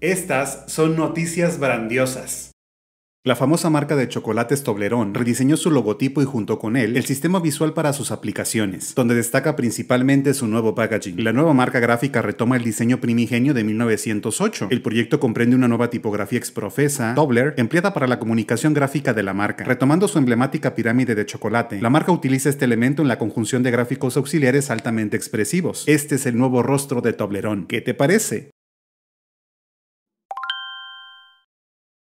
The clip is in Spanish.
Estas son noticias grandiosas. La famosa marca de chocolates Toblerón rediseñó su logotipo y junto con él el sistema visual para sus aplicaciones, donde destaca principalmente su nuevo packaging. La nueva marca gráfica retoma el diseño primigenio de 1908. El proyecto comprende una nueva tipografía exprofesa, Tobler, empleada para la comunicación gráfica de la marca. Retomando su emblemática pirámide de chocolate, la marca utiliza este elemento en la conjunción de gráficos auxiliares altamente expresivos. Este es el nuevo rostro de Toblerón. ¿Qué te parece?